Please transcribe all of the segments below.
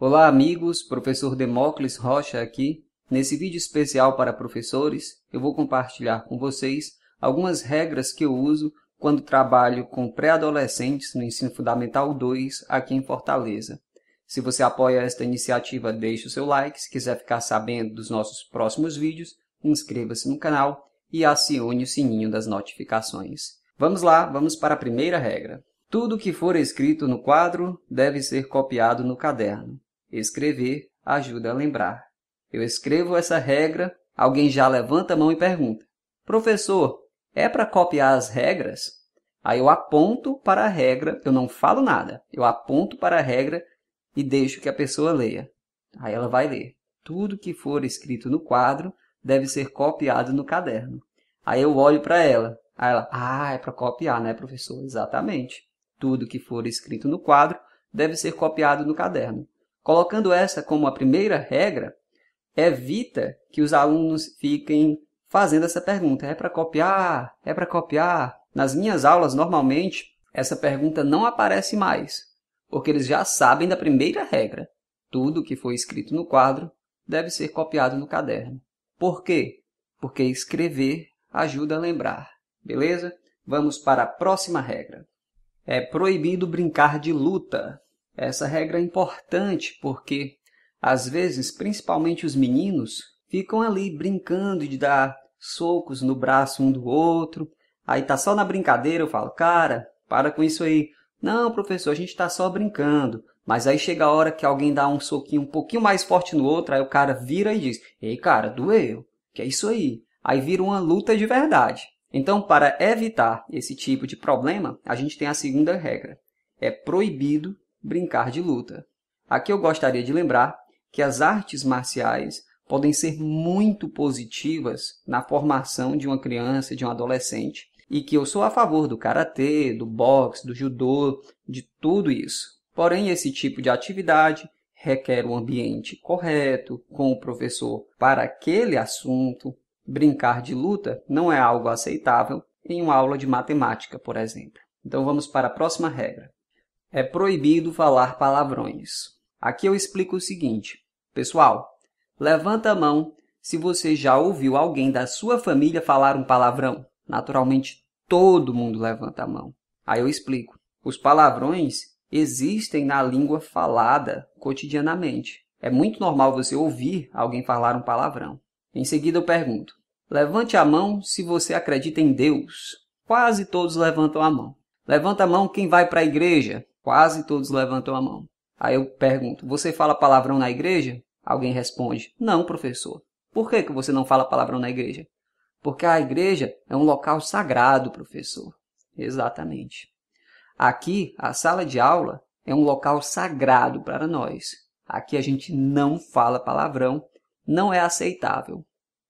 Olá, amigos. Professor Demócles Rocha aqui. Nesse vídeo especial para professores, eu vou compartilhar com vocês algumas regras que eu uso quando trabalho com pré-adolescentes no Ensino Fundamental 2 aqui em Fortaleza. Se você apoia esta iniciativa, deixe o seu like. Se quiser ficar sabendo dos nossos próximos vídeos, inscreva-se no canal e acione o sininho das notificações. Vamos lá, vamos para a primeira regra. Tudo que for escrito no quadro deve ser copiado no caderno. Escrever ajuda a lembrar. Eu escrevo essa regra, alguém já levanta a mão e pergunta: Professor, é para copiar as regras? Aí eu aponto para a regra, eu não falo nada, eu aponto para a regra e deixo que a pessoa leia. Aí ela vai ler. Tudo que for escrito no quadro deve ser copiado no caderno. Aí eu olho para ela. Aí ela, ah, é para copiar, né, professor? Exatamente. Tudo que for escrito no quadro deve ser copiado no caderno. Colocando essa como a primeira regra, é evita que os alunos fiquem fazendo essa pergunta. É para copiar? É para copiar? Nas minhas aulas, normalmente, essa pergunta não aparece mais, porque eles já sabem da primeira regra. Tudo que foi escrito no quadro deve ser copiado no caderno. Por quê? Porque escrever ajuda a lembrar. Beleza? Vamos para a próxima regra. É proibido brincar de luta. Essa regra é importante porque, às vezes, principalmente os meninos, ficam ali brincando de dar socos no braço um do outro. Aí tá só na brincadeira, eu falo, cara, para com isso aí. Não, professor, a gente tá só brincando. Mas aí chega a hora que alguém dá um soquinho um pouquinho mais forte no outro, aí o cara vira e diz: Ei, cara, doeu. Que é isso aí? Aí vira uma luta de verdade. Então, para evitar esse tipo de problema, a gente tem a segunda regra: é proibido brincar de luta. Aqui eu gostaria de lembrar que as artes marciais podem ser muito positivas na formação de uma criança, de um adolescente, e que eu sou a favor do karatê, do boxe, do judô, de tudo isso. Porém, esse tipo de atividade requer um ambiente correto, com o professor para aquele assunto. Brincar de luta não é algo aceitável em uma aula de matemática, por exemplo. Então vamos para a próxima regra. É proibido falar palavrões. Aqui eu explico o seguinte. Pessoal, levanta a mão se você já ouviu alguém da sua família falar um palavrão. Naturalmente, todo mundo levanta a mão. Aí eu explico. Os palavrões existem na língua falada cotidianamente. É muito normal você ouvir alguém falar um palavrão. Em seguida eu pergunto: levante a mão se você acredita em Deus. Quase todos levantam a mão. Levanta a mão quem vai para a igreja. Quase todos levantam a mão. Aí eu pergunto: Você fala palavrão na igreja? Alguém responde: Não, professor. Por que, que você não fala palavrão na igreja? Porque a igreja é um local sagrado, professor. Exatamente. Aqui, a sala de aula é um local sagrado para nós. Aqui a gente não fala palavrão, não é aceitável.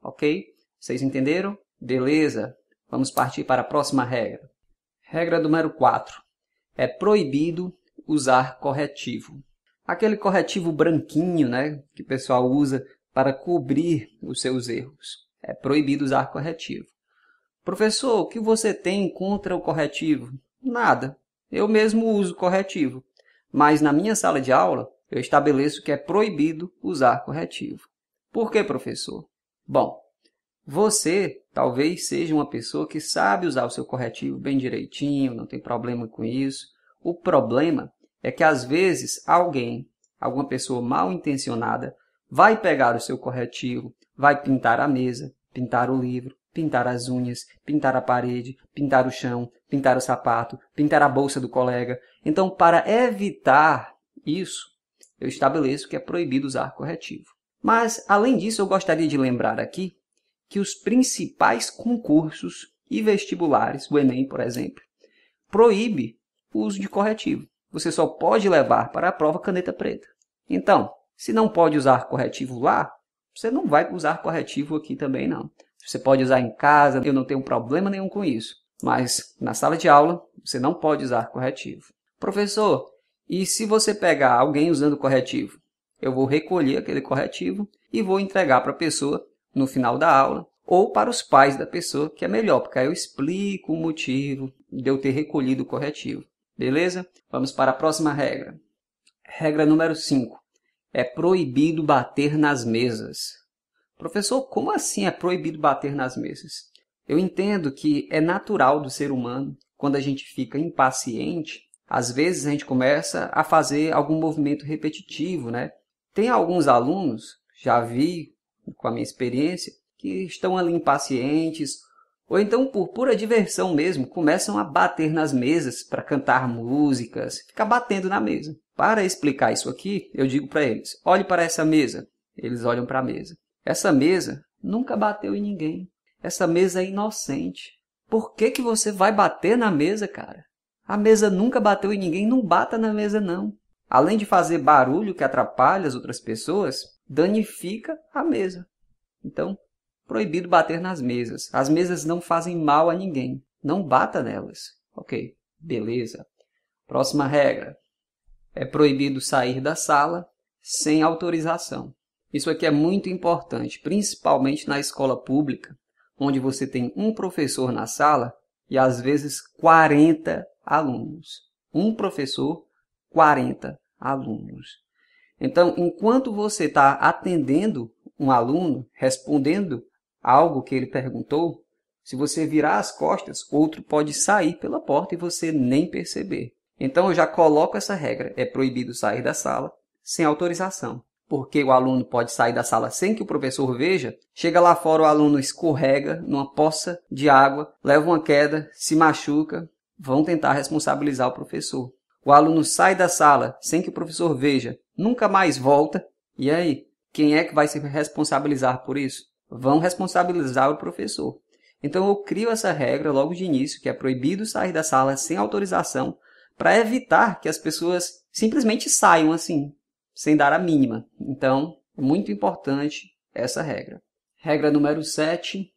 Ok? Vocês entenderam? Beleza? Vamos partir para a próxima regra. Regra número 4 é proibido usar corretivo. Aquele corretivo branquinho, né, que o pessoal usa para cobrir os seus erros. É proibido usar corretivo. Professor, o que você tem contra o corretivo? Nada. Eu mesmo uso corretivo. Mas na minha sala de aula, eu estabeleço que é proibido usar corretivo. Por que, professor? Bom, você Talvez seja uma pessoa que sabe usar o seu corretivo bem direitinho, não tem problema com isso. O problema é que às vezes alguém, alguma pessoa mal intencionada, vai pegar o seu corretivo, vai pintar a mesa, pintar o livro, pintar as unhas, pintar a parede, pintar o chão, pintar o sapato, pintar a bolsa do colega. Então, para evitar isso, eu estabeleço que é proibido usar corretivo. Mas, além disso, eu gostaria de lembrar aqui que os principais concursos e vestibulares, o Enem, por exemplo, proíbe o uso de corretivo. Você só pode levar para a prova caneta preta. Então, se não pode usar corretivo lá, você não vai usar corretivo aqui também não. Você pode usar em casa, eu não tenho problema nenhum com isso. Mas na sala de aula, você não pode usar corretivo. Professor, e se você pegar alguém usando corretivo? Eu vou recolher aquele corretivo e vou entregar para a pessoa no final da aula, ou para os pais da pessoa, que é melhor, porque aí eu explico o motivo de eu ter recolhido o corretivo. Beleza? Vamos para a próxima regra. Regra número 5. É proibido bater nas mesas. Professor, como assim é proibido bater nas mesas? Eu entendo que é natural do ser humano, quando a gente fica impaciente, às vezes a gente começa a fazer algum movimento repetitivo, né? Tem alguns alunos, já vi com a minha experiência, que estão ali impacientes, ou então por pura diversão mesmo, começam a bater nas mesas para cantar músicas, ficar batendo na mesa. Para explicar isso aqui, eu digo para eles: olhe para essa mesa. Eles olham para a mesa. Essa mesa nunca bateu em ninguém. Essa mesa é inocente. Por que, que você vai bater na mesa, cara? A mesa nunca bateu em ninguém, não bata na mesa, não. Além de fazer barulho que atrapalha as outras pessoas, danifica a mesa. Então, proibido bater nas mesas. As mesas não fazem mal a ninguém. Não bata nelas. Ok, beleza. Próxima regra. É proibido sair da sala sem autorização. Isso aqui é muito importante, principalmente na escola pública, onde você tem um professor na sala e às vezes 40 alunos. Um professor, 40 alunos. Então, enquanto você está atendendo um aluno, respondendo algo que ele perguntou, se você virar as costas, outro pode sair pela porta e você nem perceber. Então, eu já coloco essa regra: é proibido sair da sala sem autorização porque o aluno pode sair da sala sem que o professor veja, chega lá fora, o aluno escorrega numa poça de água, leva uma queda, se machuca, vão tentar responsabilizar o professor. O aluno sai da sala sem que o professor veja, nunca mais volta. E aí, quem é que vai se responsabilizar por isso? Vão responsabilizar o professor. Então eu crio essa regra logo de início que é proibido sair da sala sem autorização para evitar que as pessoas simplesmente saiam assim, sem dar a mínima. Então, é muito importante essa regra. Regra número 7: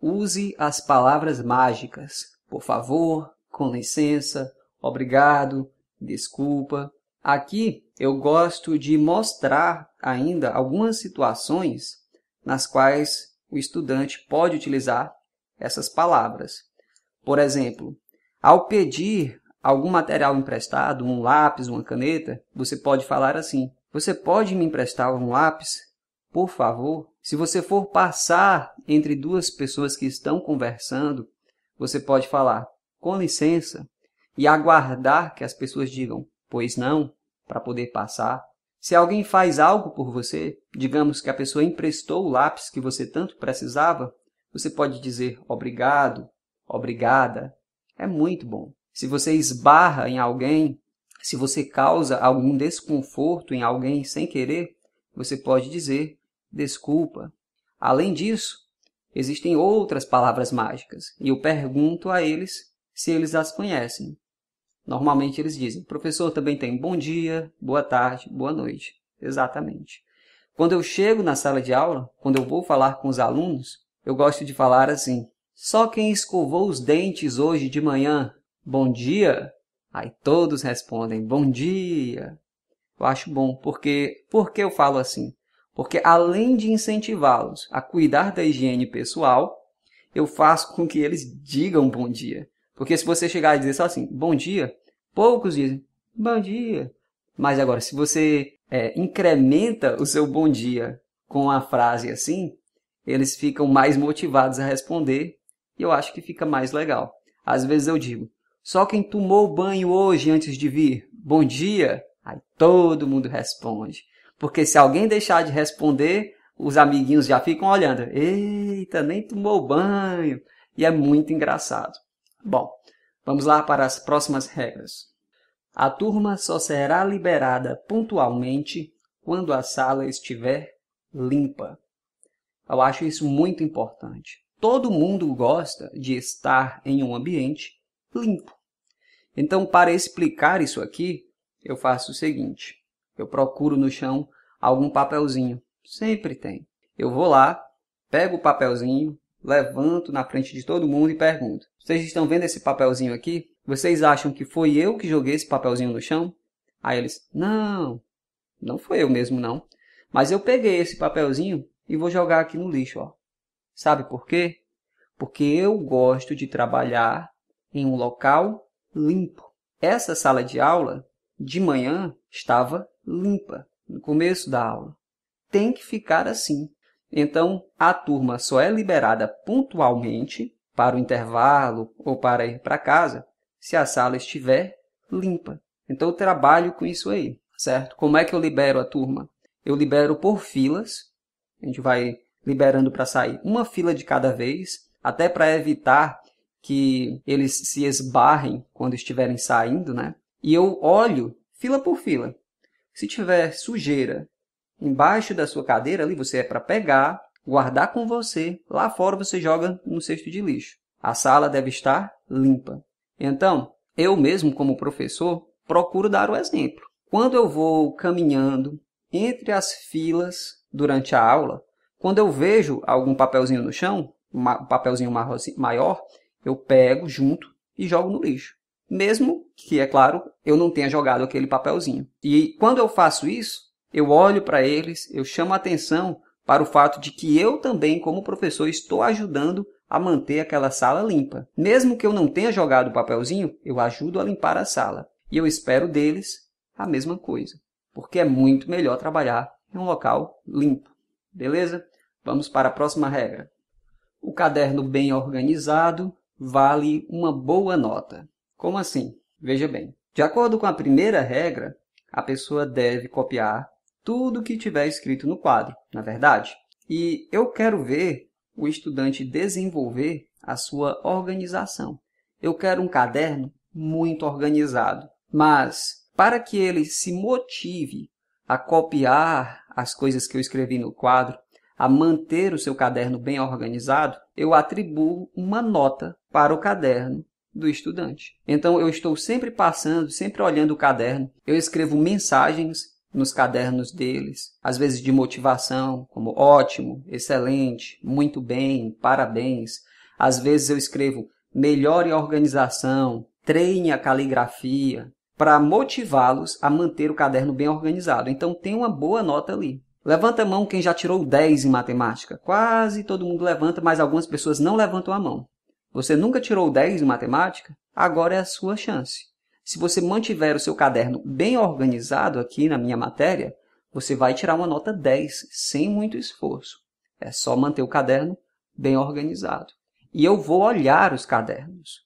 use as palavras mágicas. Por favor, com licença, obrigado, desculpa, Aqui eu gosto de mostrar ainda algumas situações nas quais o estudante pode utilizar essas palavras. Por exemplo, ao pedir algum material emprestado, um lápis, uma caneta, você pode falar assim: Você pode me emprestar um lápis, por favor? Se você for passar entre duas pessoas que estão conversando, você pode falar com licença e aguardar que as pessoas digam Pois não, para poder passar. Se alguém faz algo por você, digamos que a pessoa emprestou o lápis que você tanto precisava, você pode dizer obrigado, obrigada. É muito bom. Se você esbarra em alguém, se você causa algum desconforto em alguém sem querer, você pode dizer desculpa. Além disso, existem outras palavras mágicas e eu pergunto a eles se eles as conhecem. Normalmente eles dizem, professor também tem bom dia, boa tarde, boa noite. Exatamente. Quando eu chego na sala de aula, quando eu vou falar com os alunos, eu gosto de falar assim: só quem escovou os dentes hoje de manhã, bom dia? Aí todos respondem: bom dia. Eu acho bom, porque por que eu falo assim? Porque além de incentivá-los a cuidar da higiene pessoal, eu faço com que eles digam bom dia. Porque se você chegar e dizer só assim, bom dia, Poucos dizem bom dia. Mas agora, se você é, incrementa o seu bom dia com a frase assim, eles ficam mais motivados a responder e eu acho que fica mais legal. Às vezes eu digo, só quem tomou banho hoje antes de vir, bom dia. Aí todo mundo responde. Porque se alguém deixar de responder, os amiguinhos já ficam olhando. Eita, nem tomou banho. E é muito engraçado. Bom, Vamos lá para as próximas regras. A turma só será liberada pontualmente quando a sala estiver limpa. Eu acho isso muito importante. Todo mundo gosta de estar em um ambiente limpo. Então, para explicar isso aqui, eu faço o seguinte: eu procuro no chão algum papelzinho. Sempre tem. Eu vou lá, pego o papelzinho, levanto na frente de todo mundo e pergunto: vocês estão vendo esse papelzinho aqui? Vocês acham que foi eu que joguei esse papelzinho no chão? Aí eles, não, não foi eu mesmo não. Mas eu peguei esse papelzinho e vou jogar aqui no lixo, ó. Sabe por quê? Porque eu gosto de trabalhar em um local limpo. Essa sala de aula, de manhã, estava limpa, no começo da aula. Tem que ficar assim. Então, a turma só é liberada pontualmente para o intervalo ou para ir para casa, se a sala estiver limpa. Então eu trabalho com isso aí, certo? Como é que eu libero a turma? Eu libero por filas. A gente vai liberando para sair uma fila de cada vez, até para evitar que eles se esbarrem quando estiverem saindo, né? E eu olho fila por fila. Se tiver sujeira embaixo da sua cadeira, ali você é para pegar, guardar com você, lá fora você joga no cesto de lixo. A sala deve estar limpa. Então, eu mesmo, como professor, procuro dar o exemplo. Quando eu vou caminhando entre as filas durante a aula, quando eu vejo algum papelzinho no chão, um papelzinho maior, eu pego junto e jogo no lixo. Mesmo que, é claro, eu não tenha jogado aquele papelzinho. E quando eu faço isso, eu olho para eles, eu chamo a atenção para o fato de que eu também, como professor, estou ajudando a manter aquela sala limpa. Mesmo que eu não tenha jogado o papelzinho, eu ajudo a limpar a sala. E eu espero deles a mesma coisa, porque é muito melhor trabalhar em um local limpo. Beleza? Vamos para a próxima regra. O caderno bem organizado vale uma boa nota. Como assim? Veja bem. De acordo com a primeira regra, a pessoa deve copiar tudo que tiver escrito no quadro, na verdade. E eu quero ver o estudante desenvolver a sua organização. Eu quero um caderno muito organizado, mas para que ele se motive a copiar as coisas que eu escrevi no quadro, a manter o seu caderno bem organizado, eu atribuo uma nota para o caderno do estudante. Então eu estou sempre passando, sempre olhando o caderno, eu escrevo mensagens nos cadernos deles, às vezes de motivação, como ótimo, excelente, muito bem, parabéns. Às vezes eu escrevo melhore a organização, treine a caligrafia, para motivá-los a manter o caderno bem organizado. Então tem uma boa nota ali. Levanta a mão quem já tirou 10 em matemática. Quase todo mundo levanta, mas algumas pessoas não levantam a mão. Você nunca tirou 10 em matemática? Agora é a sua chance. Se você mantiver o seu caderno bem organizado aqui na minha matéria, você vai tirar uma nota 10 sem muito esforço. É só manter o caderno bem organizado. E eu vou olhar os cadernos.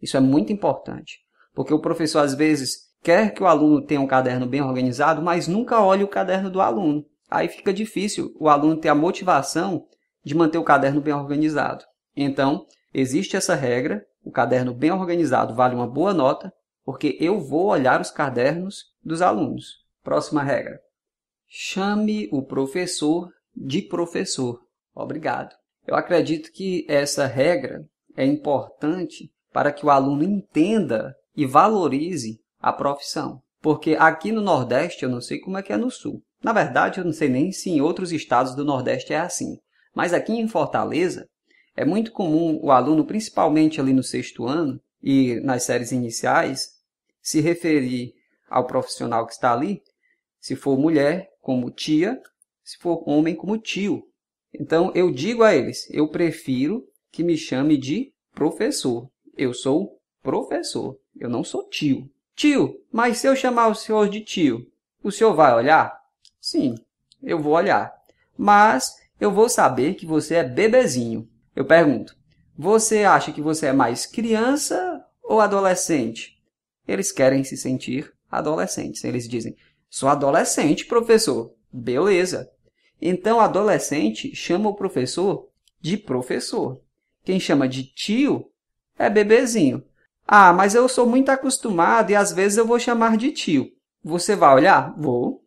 Isso é muito importante, porque o professor às vezes quer que o aluno tenha um caderno bem organizado, mas nunca olha o caderno do aluno. Aí fica difícil o aluno ter a motivação de manter o caderno bem organizado. Então, existe essa regra: o caderno bem organizado vale uma boa nota, porque eu vou olhar os cadernos dos alunos. Próxima regra. Chame o professor de professor. Obrigado. Eu acredito que essa regra é importante para que o aluno entenda e valorize a profissão. Porque aqui no Nordeste, eu não sei como é que é no Sul. Na verdade, eu não sei nem se em outros estados do Nordeste é assim. Mas aqui em Fortaleza, é muito comum o aluno, principalmente ali no sexto ano, e nas séries iniciais, se referir ao profissional que está ali, se for mulher, como tia, se for homem, como tio. Então eu digo a eles: eu prefiro que me chame de professor. Eu sou professor, eu não sou tio. Tio, mas se eu chamar o senhor de tio, o senhor vai olhar? Sim, eu vou olhar. Mas eu vou saber que você é bebezinho. Eu pergunto: você acha que você é mais criança ou adolescente? Eles querem se sentir adolescentes. Eles dizem: sou adolescente, professor. Beleza. Então, adolescente chama o professor de professor. Quem chama de tio é bebezinho. Ah, mas eu sou muito acostumado e às vezes eu vou chamar de tio. Você vai olhar? Vou.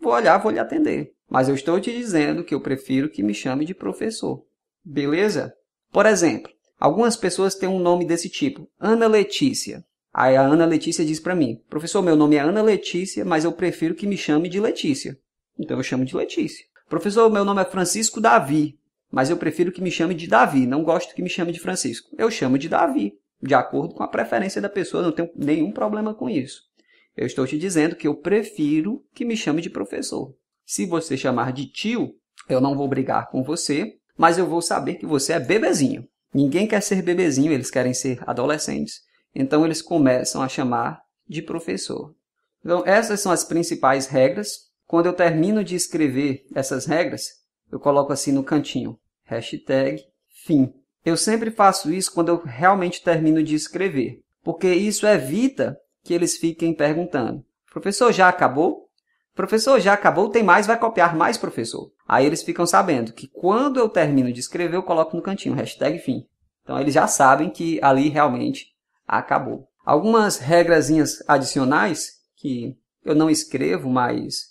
Vou olhar, vou lhe atender. Mas eu estou te dizendo que eu prefiro que me chame de professor. Beleza? Por exemplo, Algumas pessoas têm um nome desse tipo, Ana Letícia. Aí a Ana Letícia diz para mim, professor, meu nome é Ana Letícia, mas eu prefiro que me chame de Letícia. Então eu chamo de Letícia. Professor, meu nome é Francisco Davi, mas eu prefiro que me chame de Davi, não gosto que me chame de Francisco. Eu chamo de Davi, de acordo com a preferência da pessoa, não tenho nenhum problema com isso. Eu estou te dizendo que eu prefiro que me chame de professor. Se você chamar de tio, eu não vou brigar com você, mas eu vou saber que você é bebezinho. Ninguém quer ser bebezinho, eles querem ser adolescentes. Então eles começam a chamar de professor. Então essas são as principais regras. Quando eu termino de escrever essas regras, eu coloco assim no cantinho, hashtag fim. Eu sempre faço isso quando eu realmente termino de escrever, porque isso evita que eles fiquem perguntando, professor, já acabou? Professor, já acabou? Tem mais? Vai copiar mais, professor? Aí eles ficam sabendo que quando eu termino de escrever, eu coloco no cantinho, hashtag fim. Então eles já sabem que ali realmente acabou. Algumas regrazinhas adicionais que eu não escrevo, mas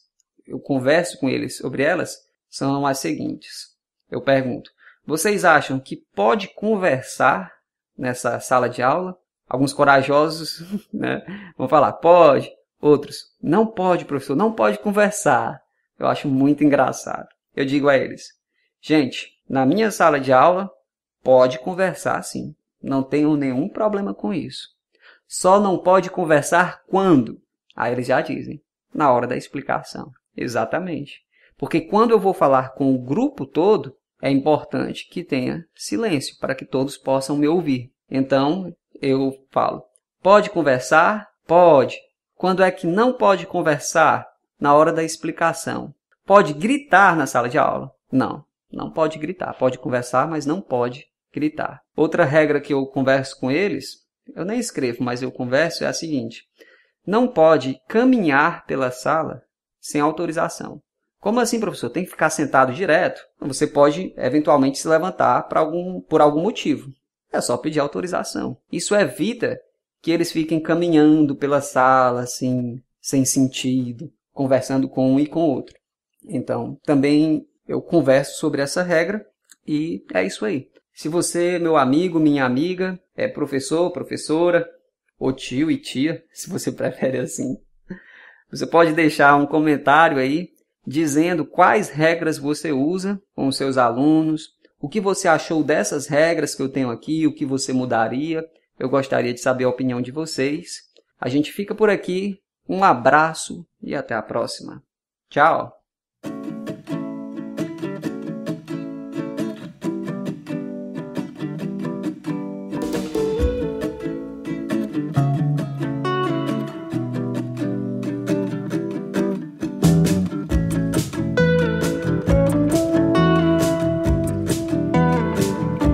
eu converso com eles sobre elas, são as seguintes. Eu pergunto: vocês acham que pode conversar nessa sala de aula? Alguns corajosos né, vão falar: pode. Outros, não pode, professor, não pode conversar. Eu acho muito engraçado. Eu digo a eles, gente, na minha sala de aula, pode conversar sim. Não tenho nenhum problema com isso. Só não pode conversar quando? Aí eles já dizem, na hora da explicação. Exatamente. Porque quando eu vou falar com o grupo todo, é importante que tenha silêncio para que todos possam me ouvir. Então, eu falo: pode conversar? Pode. Quando é que não pode conversar? Na hora da explicação. Pode gritar na sala de aula? Não, não pode gritar. Pode conversar, mas não pode gritar. Outra regra que eu converso com eles, eu nem escrevo, mas eu converso, é a seguinte: não pode caminhar pela sala sem autorização. Como assim, professor? Tem que ficar sentado direto? Você pode eventualmente se levantar algum, por algum motivo. É só pedir autorização. Isso evita é que eles fiquem caminhando pela sala, assim, sem sentido, conversando com um e com outro. Então, também eu converso sobre essa regra e é isso aí. Se você, meu amigo, minha amiga, é professor, professora, ou tio e tia, se você prefere assim, você pode deixar um comentário aí dizendo quais regras você usa com os seus alunos, o que você achou dessas regras que eu tenho aqui, o que você mudaria eu gostaria de saber a opinião de vocês. A gente fica por aqui. Um abraço e até a próxima. Tchau!